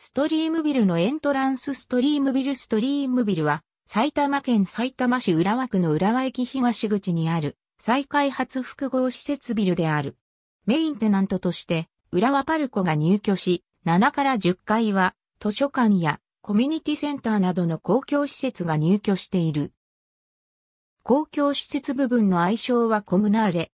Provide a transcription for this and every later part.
ストリームビルのエントランスストリームビルストリームビルは、埼玉県埼玉市浦和区の浦和駅東口にある、再開発複合施設ビルである。メインテナントとして、浦和パルコが入居し、7から10階は、図書館やコミュニティセンターなどの公共施設が入居している。公共施設部分の愛称はコムナーレ。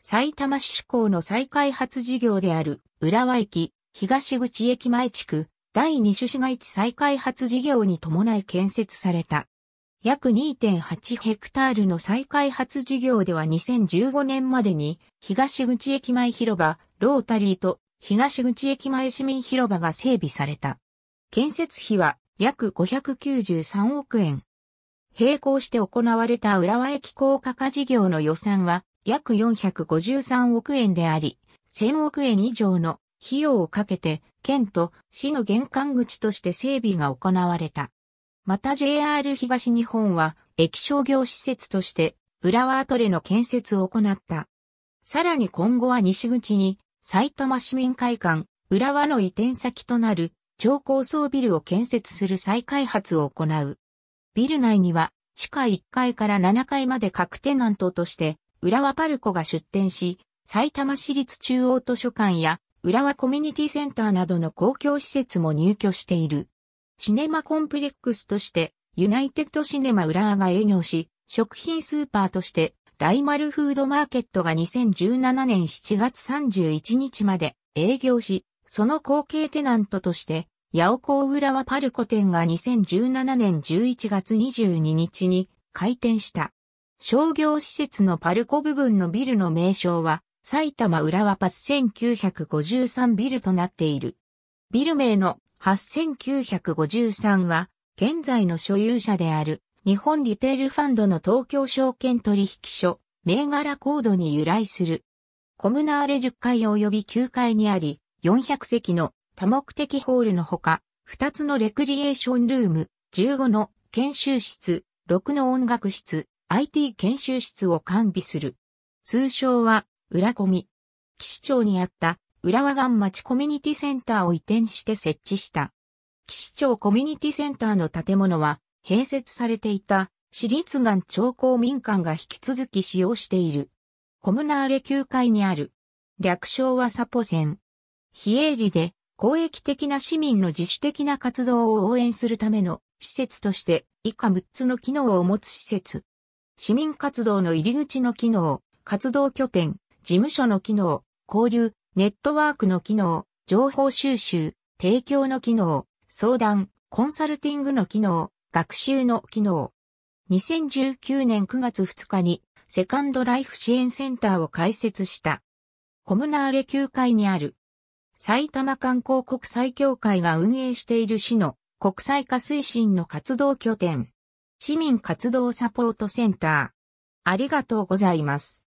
埼玉市市港の再開発事業である、浦和駅、東口駅前地区、第2種市街地再開発事業に伴い建設された。約2.8ヘクタールの再開発事業では2015年までに東口駅前広場、ロータリーと東口駅前市民広場が整備された。建設費は約593億円。並行して行われた浦和駅高架化事業の予算は約453億円であり、1000億円以上の費用をかけて、県と市の玄関口として整備が行われた。また JR 東日本は、駅商業施設として、浦和アトレの建設を行った。さらに今後は西口に、埼玉市民会館、浦和の移転先となる、超高層ビルを建設する再開発を行う。ビル内には、地下1階から7階まで各テナントとして、浦和パルコが出店し、埼玉市立中央図書館や浦和コミュニティセンターなどの公共施設も入居している。シネマコンプレックスとして、ユナイテッドシネマ浦和が営業し、食品スーパーとして、大丸フードマーケットが2017年7月31日まで営業し、その後継テナントとして、八尾港浦和パルコ店が2017年11月22日に開店した。商業施設のパルコ部分のビルの名称は、埼玉浦和パス1953ビルとなっている。ビル名の8953は、現在の所有者である、日本リテールファンドの東京証券取引所、銘柄コードに由来する。コムナーレ10階及び9階にあり、400席の多目的ホールのほか、2つのレクリエーションルーム、15の研修室、6の音楽室、IT 研修室を完備する。通称は浦込み。岸町にあった浦和岩町コミュニティセンターを移転して設置した。岸町コミュニティセンターの建物は併設されていた私立岩町公民館が引き続き使用している。コムナーレ9階にある。略称はサポセン。非営利で公益的な市民の自主的な活動を応援するための施設として以下6つの機能を持つ施設。市民活動の入り口の機能、活動拠点、事務所の機能、交流、ネットワークの機能、情報収集、提供の機能、相談、コンサルティングの機能、学習の機能。2019年9月2日に、セカンドライフ支援センターを開設した。コムナーレ9階にある。埼玉観光国際協会が運営している市の国際化推進の活動拠点。市民活動サポートセンター。ありがとうございます。